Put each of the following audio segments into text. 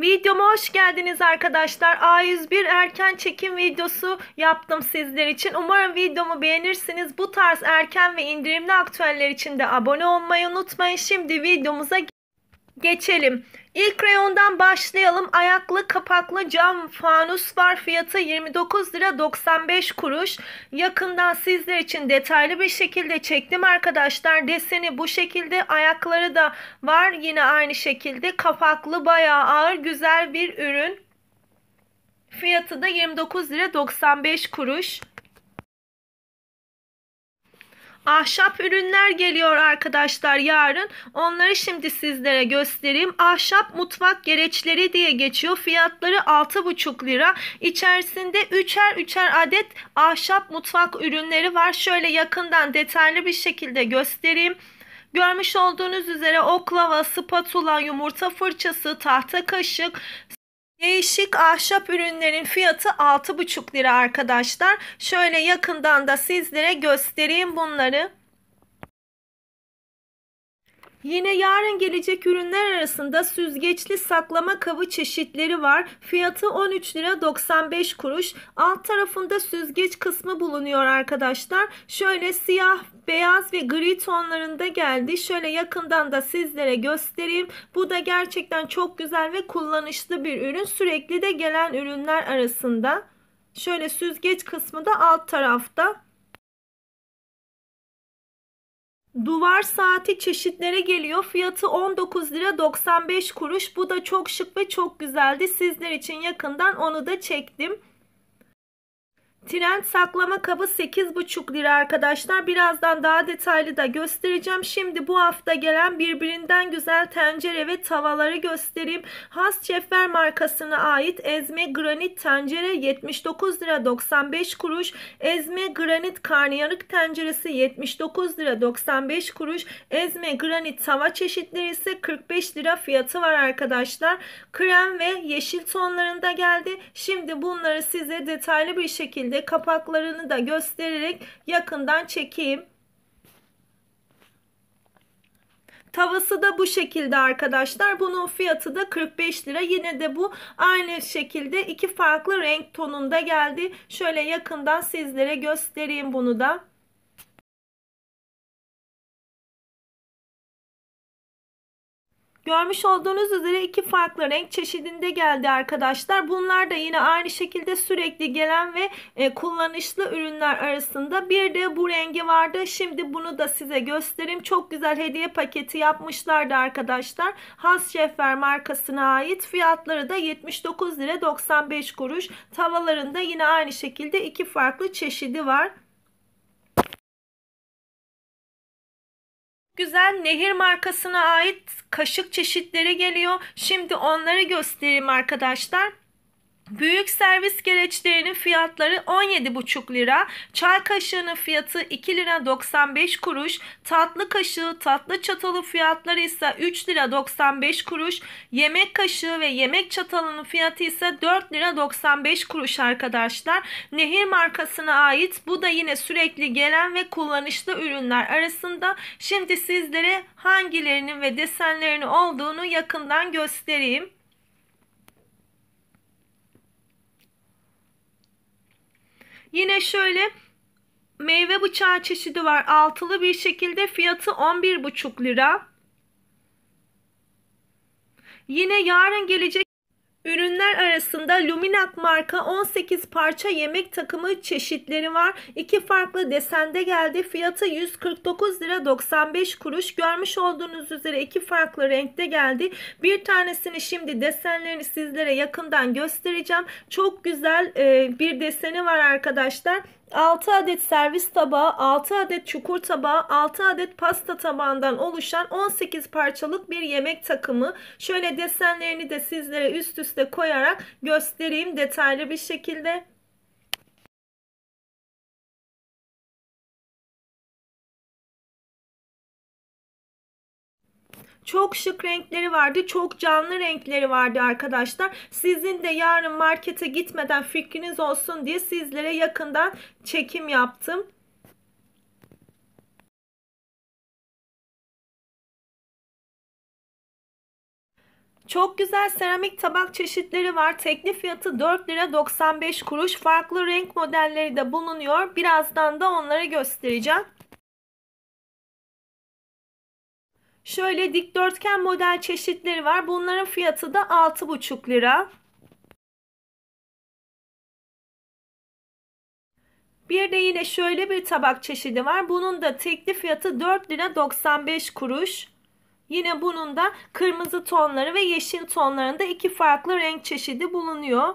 Videoma hoş geldiniz arkadaşlar. A101 erken çekim videosu yaptım sizler için. Umarım videomu beğenirsiniz. Bu tarz erken ve indirimli aktüeller için de abone olmayı unutmayın. Şimdi videomuza geçelim. İlk reyondan başlayalım. Ayaklı kapaklı cam fanus var. Fiyatı 29 lira 95 kuruş. Yakından sizler için detaylı bir şekilde çektim arkadaşlar. Deseni bu şekilde. Ayakları da var. Yine aynı şekilde kapaklı bayağı ağır güzel bir ürün. Fiyatı da 29 lira 95 kuruş ahşap ürünler geliyor arkadaşlar yarın. Onları şimdi sizlere göstereyim. Ahşap mutfak gereçleri diye geçiyor. Fiyatları 6,5 lira. İçerisinde 3'er 3'er adet ahşap mutfak ürünleri var. Şöyle yakından detaylı bir şekilde göstereyim. Görmüş olduğunuz üzere oklava, spatula, yumurta fırçası, tahta kaşık, Değişik ahşap ürünlerin fiyatı 6,5 lira arkadaşlar. Şöyle yakından da sizlere göstereyim bunları. Yine yarın gelecek ürünler arasında süzgeçli saklama kabı çeşitleri var. Fiyatı 13 lira 95 kuruş. Alt tarafında süzgeç kısmı bulunuyor arkadaşlar. Şöyle siyah, beyaz ve gri tonlarında geldi. Şöyle yakından da sizlere göstereyim. Bu da gerçekten çok güzel ve kullanışlı bir ürün. Sürekli de gelen ürünler arasında. Şöyle süzgeç kısmı da alt tarafta. Duvar saati çeşitlere geliyor. Fiyatı 19 lira 95 kuruş. Bu da çok şık ve çok güzeldi. Sizler için yakından onu da çektim. Trend saklama kabı 8,5 lira arkadaşlar. Birazdan daha detaylı da göstereceğim. Şimdi bu hafta gelen birbirinden güzel tencere ve tavaları göstereyim. Has Çeffer markasına ait ezme granit tencere 79 lira 95 kuruş. Ezme granit karnıyarık tenceresi 79 lira 95 kuruş. Ezme granit tava çeşitleri ise 45 lira fiyatı var arkadaşlar. Krem ve yeşil tonlarında geldi. Şimdi bunları size detaylı bir şekilde şekilde kapaklarını da göstererek yakından çekeyim. Tavası da bu şekilde arkadaşlar. Bunun fiyatı da 45 lira. Yine de bu aynı şekilde iki farklı renk tonunda geldi. Şöyle yakından sizlere göstereyim bunu da. Görmüş olduğunuz üzere iki farklı renk çeşidinde geldi arkadaşlar. Bunlar da yine aynı şekilde sürekli gelen ve e, kullanışlı ürünler arasında. Bir de bu rengi vardı. Şimdi bunu da size göstereyim. Çok güzel hediye paketi yapmışlardı arkadaşlar. Has Şeffer markasına ait. Fiyatları da 79 lira 95 kuruş. Tavalarında yine aynı şekilde iki farklı çeşidi var. güzel nehir markasına ait kaşık çeşitleri geliyor. Şimdi onları göstereyim arkadaşlar. Büyük servis gereçlerinin fiyatları 17,5 lira, çay kaşığının fiyatı 2 lira 95 kuruş, tatlı kaşığı, tatlı çatalı fiyatları ise 3 lira 95 kuruş, yemek kaşığı ve yemek çatalının fiyatı ise 4 lira 95 kuruş arkadaşlar. Nehir markasına ait bu da yine sürekli gelen ve kullanışlı ürünler arasında. Şimdi sizlere hangilerinin ve desenlerinin olduğunu yakından göstereyim. Yine şöyle meyve bıçağı çeşidi var. Altılı bir şekilde fiyatı 11,5 lira. Yine yarın gelecek Ürünler arasında Luminak marka 18 parça yemek takımı çeşitleri var. İki farklı desende geldi. Fiyatı 149 lira 95 kuruş. Görmüş olduğunuz üzere iki farklı renkte geldi. Bir tanesini şimdi desenlerini sizlere yakından göstereceğim. Çok güzel e, bir deseni var arkadaşlar. 6 adet servis tabağı, 6 adet çukur tabağı, 6 adet pasta tabağından oluşan 18 parçalık bir yemek takımı. Şöyle desenlerini de sizlere üst üste koyarak göstereyim detaylı bir şekilde. Çok şık renkleri vardı. Çok canlı renkleri vardı arkadaşlar. Sizin de yarın markete gitmeden fikriniz olsun diye sizlere yakından çekim yaptım. Çok güzel seramik tabak çeşitleri var. Teklif fiyatı 4 lira 95 kuruş. Farklı renk modelleri de bulunuyor. Birazdan da onları göstereceğim. Şöyle dikdörtgen model çeşitleri var. Bunların fiyatı da 6,5 lira. Bir de yine şöyle bir tabak çeşidi var. Bunun da tekli fiyatı 4 lira 95 kuruş. Yine bunun da kırmızı tonları ve yeşil tonlarında iki farklı renk çeşidi bulunuyor.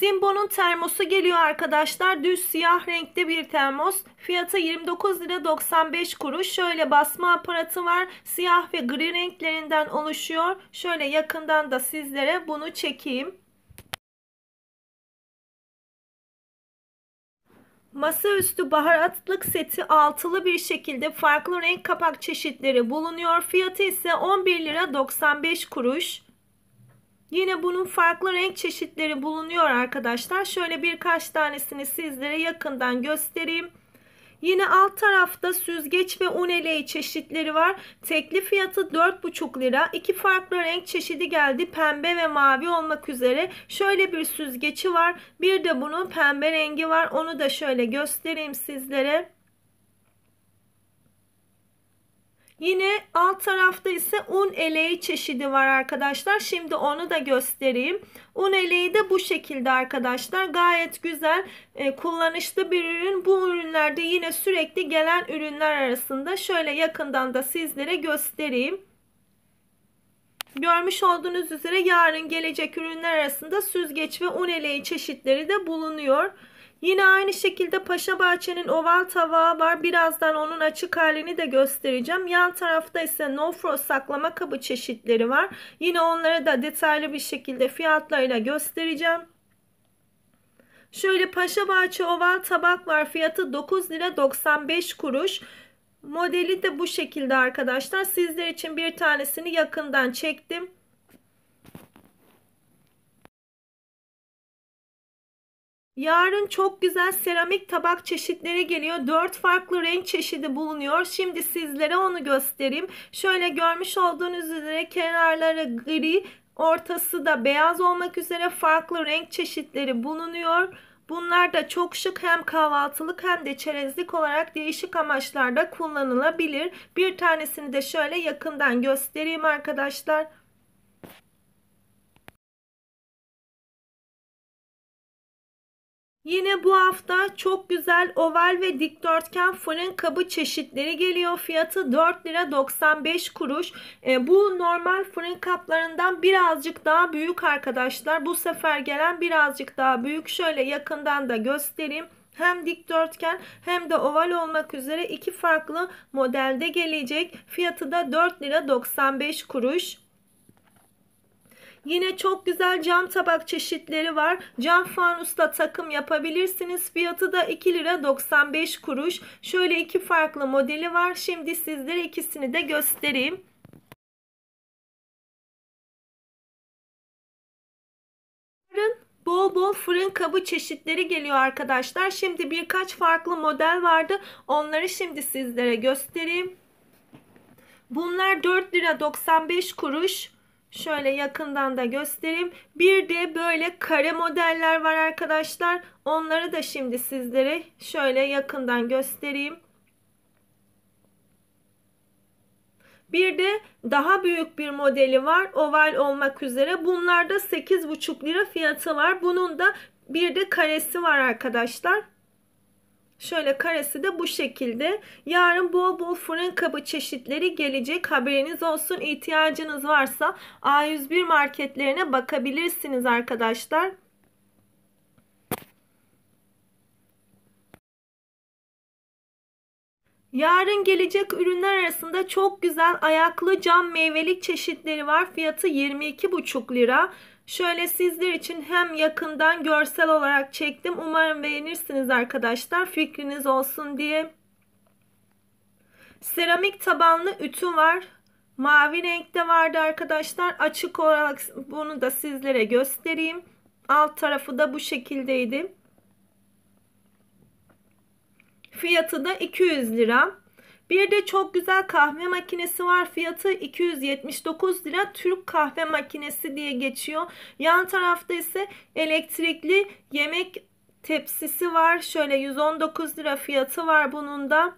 Simbo'nun termosu geliyor arkadaşlar. Düz siyah renkte bir termos. Fiyatı 29 lira 95 kuruş. Şöyle basma aparatı var. Siyah ve gri renklerinden oluşuyor. Şöyle yakından da sizlere bunu çekeyim. Masaüstü baharatlık seti altılı bir şekilde farklı renk kapak çeşitleri bulunuyor. Fiyatı ise 11 lira 95 kuruş. Yine bunun farklı renk çeşitleri bulunuyor arkadaşlar. Şöyle birkaç tanesini sizlere yakından göstereyim. Yine alt tarafta süzgeç ve un eleği çeşitleri var. Tekli fiyatı 4,5 lira. İki farklı renk çeşidi geldi. Pembe ve mavi olmak üzere. Şöyle bir süzgeci var. Bir de bunun pembe rengi var. Onu da şöyle göstereyim sizlere. Yine alt tarafta ise un eleği çeşidi var arkadaşlar. Şimdi onu da göstereyim. Un eleği de bu şekilde arkadaşlar. Gayet güzel e, kullanışlı bir ürün. Bu ürünlerde yine sürekli gelen ürünler arasında. Şöyle yakından da sizlere göstereyim. Görmüş olduğunuz üzere yarın gelecek ürünler arasında süzgeç ve un eleği çeşitleri de bulunuyor. Yine aynı şekilde Paşa Bahçe'nin oval tavağı var. Birazdan onun açık halini de göstereceğim. Yan tarafta ise no frost saklama kabı çeşitleri var. Yine onları da detaylı bir şekilde fiyatlarıyla göstereceğim. Şöyle Paşa Bahçe oval tabak var. Fiyatı 9 lira 95 kuruş. Modeli de bu şekilde arkadaşlar. Sizler için bir tanesini yakından çektim. Yarın çok güzel seramik tabak çeşitleri geliyor. 4 farklı renk çeşidi bulunuyor. Şimdi sizlere onu göstereyim. Şöyle görmüş olduğunuz üzere kenarları gri, ortası da beyaz olmak üzere farklı renk çeşitleri bulunuyor. Bunlar da çok şık hem kahvaltılık hem de çerezlik olarak değişik amaçlarda kullanılabilir. Bir tanesini de şöyle yakından göstereyim arkadaşlar. Yine bu hafta çok güzel oval ve dikdörtgen fırın kabı çeşitleri geliyor. Fiyatı 4 lira 95 kuruş. E, bu normal fırın kaplarından birazcık daha büyük arkadaşlar. Bu sefer gelen birazcık daha büyük. Şöyle yakından da göstereyim. Hem dikdörtgen hem de oval olmak üzere iki farklı modelde gelecek. Fiyatı da 4 lira 95 kuruş. Yine çok güzel cam tabak çeşitleri var. Cam fanusta takım yapabilirsiniz. Fiyatı da 2 lira 95 kuruş. Şöyle iki farklı modeli var. Şimdi sizlere ikisini de göstereyim. Bol bol fırın kabı çeşitleri geliyor arkadaşlar. Şimdi birkaç farklı model vardı. Onları şimdi sizlere göstereyim. Bunlar 4 lira 95 kuruş. Şöyle yakından da göstereyim. Bir de böyle kare modeller var arkadaşlar. Onları da şimdi sizlere şöyle yakından göstereyim. Bir de daha büyük bir modeli var. Oval olmak üzere. Bunlarda 8,5 lira fiyatı var. Bunun da bir de karesi var arkadaşlar. Şöyle karesi de bu şekilde. Yarın bol bol fırın kabı çeşitleri gelecek. Haberiniz olsun. İhtiyacınız varsa A101 marketlerine bakabilirsiniz arkadaşlar. Yarın gelecek ürünler arasında çok güzel ayaklı cam meyvelik çeşitleri var. Fiyatı 22,5 lira. Şöyle sizler için hem yakından görsel olarak çektim. Umarım beğenirsiniz arkadaşlar. Fikriniz olsun diye. Seramik tabanlı ütü var. Mavi renkte vardı arkadaşlar. Açık olarak bunu da sizlere göstereyim. Alt tarafı da bu şekildeydi. Fiyatı da 200 lira. Bir de çok güzel kahve makinesi var. Fiyatı 279 lira. Türk kahve makinesi diye geçiyor. Yan tarafta ise elektrikli yemek tepsisi var. Şöyle 119 lira fiyatı var bunun da.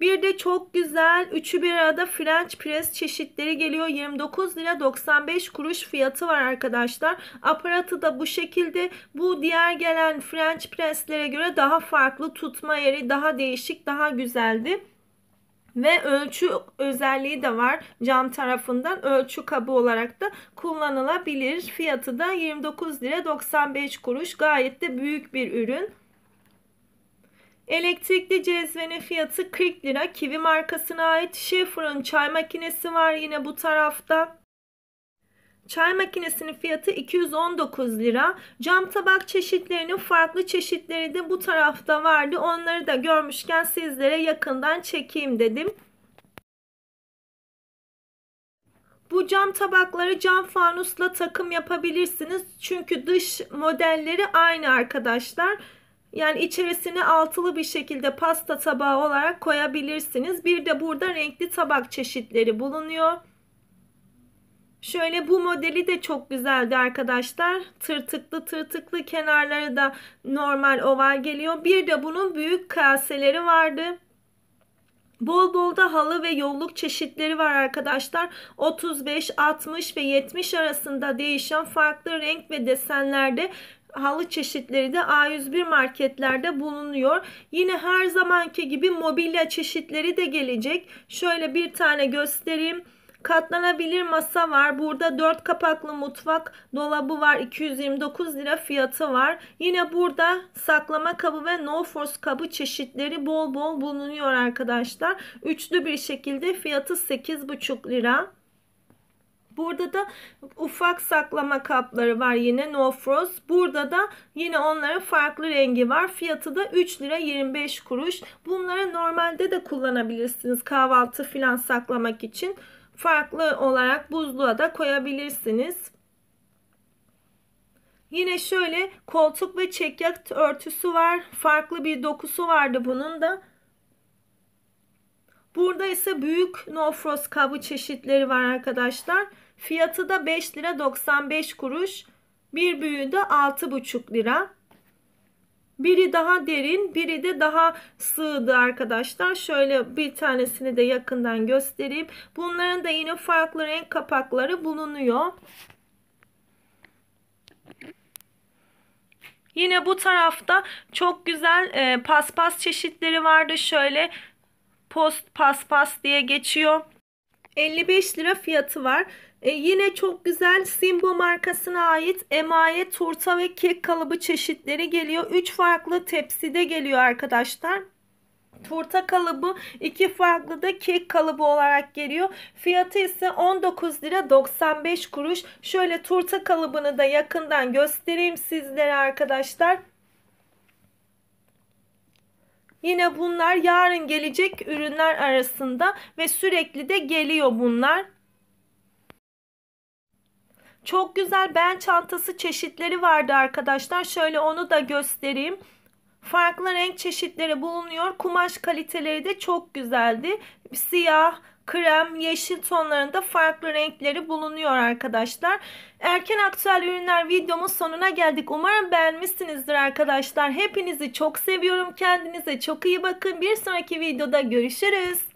Bir de çok güzel üçü bir arada French press çeşitleri geliyor. 29 lira 95 kuruş fiyatı var arkadaşlar. Aparatı da bu şekilde. Bu diğer gelen French presslere göre daha farklı tutma yeri daha değişik daha güzeldi. Ve ölçü özelliği de var cam tarafından ölçü kabı olarak da kullanılabilir. Fiyatı da 29 lira 95 kuruş gayet de büyük bir ürün. Elektrikli cezvenin fiyatı 40 lira. Kivi markasına ait Schaefer'ın çay makinesi var yine bu tarafta. Çay makinesinin fiyatı 219 lira. Cam tabak çeşitlerinin farklı çeşitleri de bu tarafta vardı. Onları da görmüşken sizlere yakından çekeyim dedim. Bu cam tabakları cam fanusla takım yapabilirsiniz. Çünkü dış modelleri aynı arkadaşlar. Yani içerisine altılı bir şekilde pasta tabağı olarak koyabilirsiniz. Bir de burada renkli tabak çeşitleri bulunuyor. Şöyle bu modeli de çok güzeldi arkadaşlar. Tırtıklı tırtıklı kenarları da normal oval geliyor. Bir de bunun büyük kaseleri vardı. Bol bol da halı ve yolluk çeşitleri var arkadaşlar. 35, 60 ve 70 arasında değişen farklı renk ve desenlerde halı çeşitleri de A101 marketlerde bulunuyor. Yine her zamanki gibi mobilya çeşitleri de gelecek. Şöyle bir tane göstereyim. Katlanabilir masa var. Burada 4 kapaklı mutfak dolabı var. 229 lira fiyatı var. Yine burada saklama kabı ve no force kabı çeşitleri bol bol bulunuyor arkadaşlar. Üçlü bir şekilde fiyatı 8,5 lira. Burada da ufak saklama kapları var yine No Frost. Burada da yine onların farklı rengi var. Fiyatı da 3 lira 25 kuruş. Bunları normalde de kullanabilirsiniz kahvaltı filan saklamak için farklı olarak buzluğa da koyabilirsiniz. Yine şöyle koltuk ve çekyat örtüsü var. Farklı bir dokusu vardı bunun da. Burada ise büyük no frost kabı çeşitleri var arkadaşlar. Fiyatı da 5 lira 95 kuruş. Bir büyüğü de 6,5 lira. Biri daha derin, biri de daha sığdı arkadaşlar. Şöyle bir tanesini de yakından göstereyim. Bunların da yine farklı renk kapakları bulunuyor. Yine bu tarafta çok güzel e, paspas çeşitleri vardı. Şöyle post paspas diye geçiyor. 55 lira fiyatı var. E yine çok güzel Simbo markasına ait emaye turta ve kek kalıbı çeşitleri geliyor. 3 farklı tepside geliyor arkadaşlar. Turta kalıbı iki farklı da kek kalıbı olarak geliyor. Fiyatı ise 19 lira 95 kuruş. Şöyle turta kalıbını da yakından göstereyim sizlere arkadaşlar. Yine bunlar yarın gelecek ürünler arasında ve sürekli de geliyor bunlar. Çok güzel ben çantası çeşitleri vardı arkadaşlar. Şöyle onu da göstereyim. Farklı renk çeşitleri bulunuyor. Kumaş kaliteleri de çok güzeldi. Siyah, krem, yeşil tonlarında farklı renkleri bulunuyor arkadaşlar. Erken aktüel ürünler videomun sonuna geldik. Umarım beğenmişsinizdir arkadaşlar. Hepinizi çok seviyorum. Kendinize çok iyi bakın. Bir sonraki videoda görüşürüz.